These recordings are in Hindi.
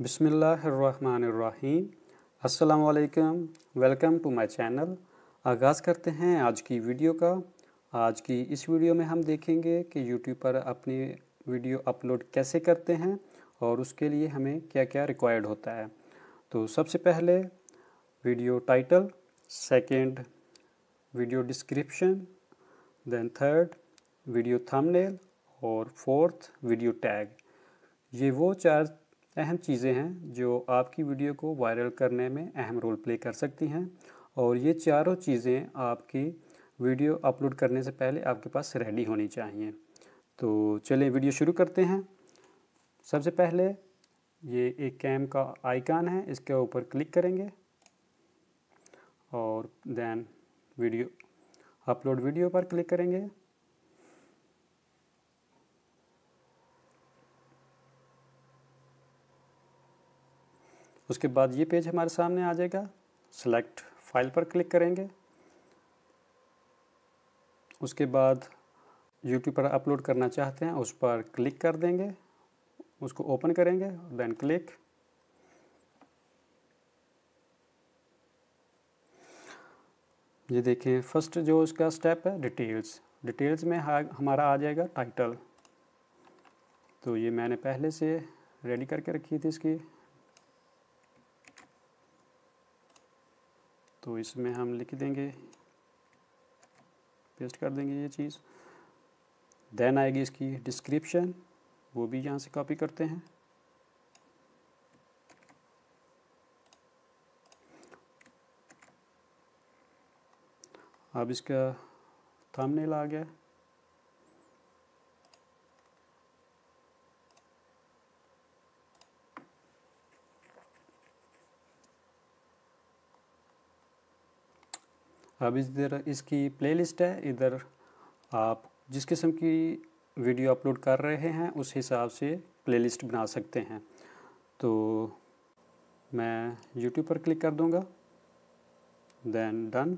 बिसमीम अस्सलाम वेलकम टू माय चैनल आगाज़ करते हैं आज की वीडियो का आज की इस वीडियो में हम देखेंगे कि यूट्यूब पर अपनी वीडियो अपलोड कैसे करते हैं और उसके लिए हमें क्या क्या रिक्वायर्ड होता है तो सबसे पहले video title second video description then third video thumbnail और फोर्थ वीडियो टैग ये वो चार अहम चीज़ें हैं जो आपकी वीडियो को वायरल करने में अहम रोल प्ले कर सकती हैं और ये चारों चीज़ें आपकी वीडियो अपलोड करने से पहले आपके पास रेडी होनी चाहिए तो चलिए वीडियो शुरू करते हैं सबसे पहले ये एक कैम का आइकान है इसके ऊपर क्लिक करेंगे और दैन वीडियो अपलोड वीडियो पर क्लिक करेंगे उसके बाद ये पेज हमारे सामने आ जाएगा सेलेक्ट फाइल पर क्लिक करेंगे उसके बाद यूट्यूब पर अपलोड करना चाहते हैं उस पर क्लिक कर देंगे उसको ओपन करेंगे देन क्लिक ये देखिए फर्स्ट जो इसका स्टेप है डिटेल्स डिटेल्स में हमारा आ जाएगा टाइटल तो ये मैंने पहले से रेडी करके रखी थी इसकी तो इसमें हम लिख देंगे पेस्ट कर देंगे ये चीज़ देन आएगी इसकी डिस्क्रिप्शन वो भी यहाँ से कॉपी करते हैं अब इसका थंबनेल आ गया अब इस इधर इसकी प्लेलिस्ट है इधर आप जिस किस्म की वीडियो अपलोड कर रहे हैं उस हिसाब से प्लेलिस्ट बना सकते हैं तो मैं यूट्यूब पर क्लिक कर दूंगा दैन डन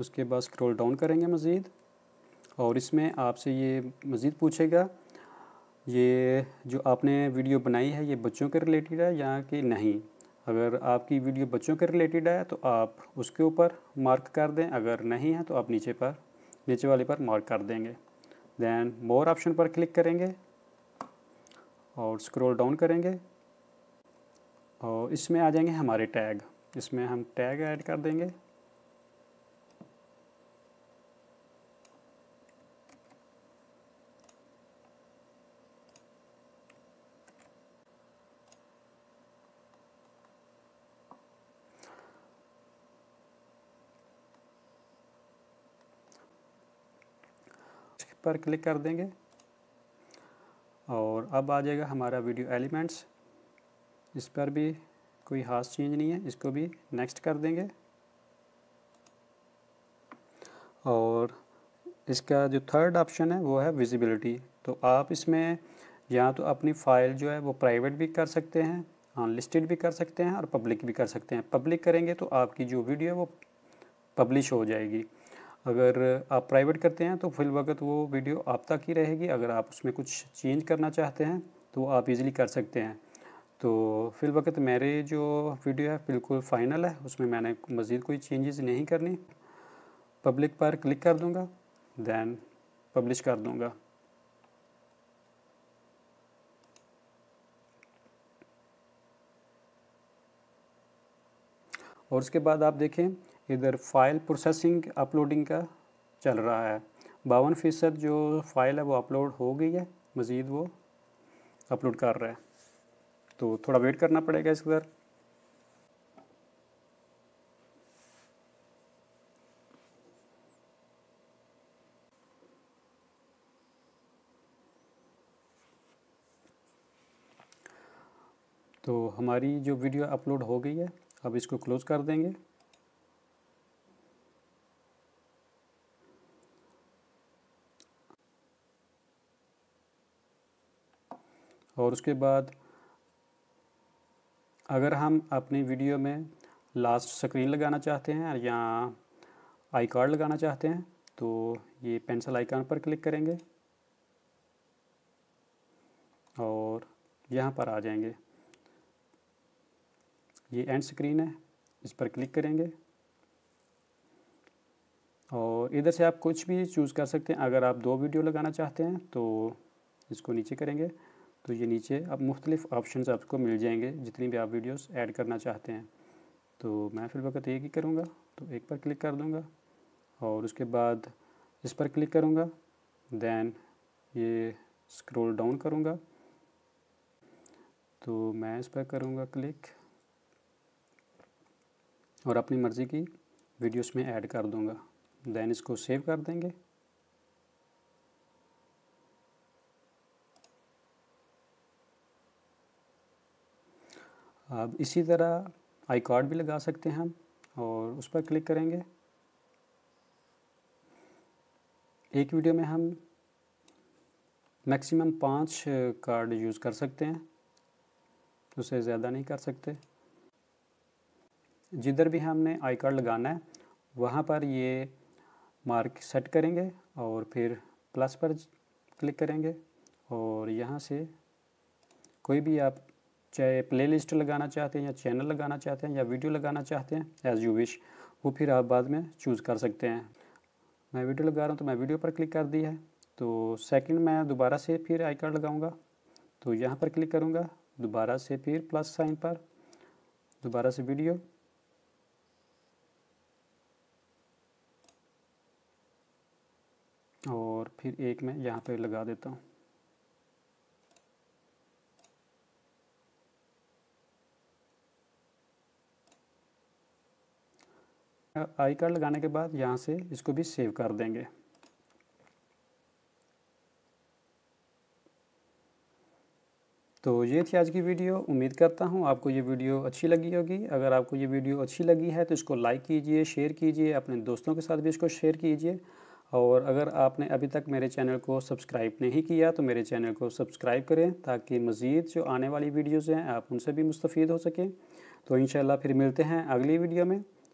उसके बाद स्क्रॉल डाउन करेंगे मज़ीद और इसमें आपसे ये मज़ीद पूछेगा ये जो आपने वीडियो बनाई है ये बच्चों के रिलेटेड है या कि नहीं अगर आपकी वीडियो बच्चों के रिलेटेड है तो आप उसके ऊपर मार्क कर दें अगर नहीं है तो आप नीचे पर नीचे वाले पर मार्क कर देंगे दैन मोर ऑप्शन पर क्लिक करेंगे और स्क्रॉल डाउन करेंगे और इसमें आ जाएंगे हमारे टैग इसमें हम टैग ऐड कर देंगे पर क्लिक कर देंगे और अब आ जाएगा हमारा वीडियो एलिमेंट्स इस पर भी कोई खास चेंज नहीं है इसको भी नेक्स्ट कर देंगे और इसका जो थर्ड ऑप्शन है वो है विजिबिलिटी तो आप इसमें या तो अपनी फ़ाइल जो है वो प्राइवेट भी कर सकते हैं अनलिस्टेड भी कर सकते हैं और पब्लिक भी कर सकते हैं पब्लिक करेंगे तो आपकी जो वीडियो है वो पब्लिश हो जाएगी अगर आप प्राइवेट करते हैं तो फिल वक्त वो वीडियो आप तक ही रहेगी अगर आप उसमें कुछ चेंज करना चाहते हैं तो आप इजीली कर सकते हैं तो फिल वक्त मेरे जो वीडियो है बिल्कुल फ़ाइनल है उसमें मैंने मज़ीद कोई चेंजेस नहीं करनी पब्लिक पर क्लिक कर दूँगा दैन पब्लिश कर दूँगा और उसके बाद आप देखें इधर फाइल प्रोसेसिंग अपलोडिंग का चल रहा है बावन फ़ीसद जो फ़ाइल है वो अपलोड हो गई है मज़ीद वो अपलोड कर रहा है तो थोड़ा वेट करना पड़ेगा इस अंदर तो हमारी जो वीडियो अपलोड हो गई है अब इसको क्लोज़ कर देंगे और उसके बाद अगर हम अपनी वीडियो में लास्ट स्क्रीन लगाना चाहते हैं या आई कार्ड लगाना चाहते हैं तो ये पेंसिल आइकन पर क्लिक करेंगे और यहाँ पर आ जाएंगे ये एंड स्क्रीन है इस पर क्लिक करेंगे और इधर से आप कुछ भी चूज़ कर सकते हैं अगर आप दो वीडियो लगाना चाहते हैं तो इसको नीचे करेंगे तो ये नीचे अब मुख्तलिफ़ ऑप्शन आपको मिल जाएंगे जितनी भी आप वीडियोस ऐड करना चाहते हैं तो मैं फिर वक्त एक ही करूँगा तो एक पर क्लिक कर दूँगा और उसके बाद इस पर क्लिक करूँगा दैन ये स्क्रोल डाउन करूँगा तो मैं इस पर करूँगा क्लिक और अपनी मर्ज़ी की वीडियोस में ऐड कर दूँगा दैन इसको सेव कर देंगे अब इसी तरह आई कार्ड भी लगा सकते हैं हम और उस पर क्लिक करेंगे एक वीडियो में हम मैक्सिमम पाँच कार्ड यूज़ कर सकते हैं उसे ज़्यादा नहीं कर सकते जिधर भी हमने आई कार्ड लगाना है वहाँ पर ये मार्क सेट करेंगे और फिर प्लस पर क्लिक करेंगे और यहाँ से कोई भी आप चाहे प्लेलिस्ट लगाना चाहते हैं या चैनल लगाना चाहते हैं या वीडियो लगाना चाहते हैं एज़ यू विश वो फिर आप बाद में चूज़ कर सकते हैं मैं वीडियो लगा रहा हूँ तो मैं वीडियो पर क्लिक कर दी है तो सेकंड मैं दोबारा से फिर आई कार्ड लगाऊँगा तो यहाँ पर क्लिक करूँगा दोबारा से फिर प्लस साइन पर दोबारा से वीडियो और फिर एक मैं यहाँ पर लगा देता हूँ आई कार्ड लगाने के बाद यहाँ से इसको भी सेव कर देंगे तो ये थी आज की वीडियो उम्मीद करता हूँ आपको ये वीडियो अच्छी लगी होगी अगर आपको ये वीडियो अच्छी लगी है तो इसको लाइक कीजिए शेयर कीजिए अपने दोस्तों के साथ भी इसको शेयर कीजिए और अगर आपने अभी तक मेरे चैनल को सब्सक्राइब नहीं किया तो मेरे चैनल को सब्सक्राइब करें ताकि मज़ीद जो आने वाली वीडियोज़ हैं आप उनसे भी मुस्तफ़ हो सकें तो इन फिर मिलते हैं अगली वीडियो में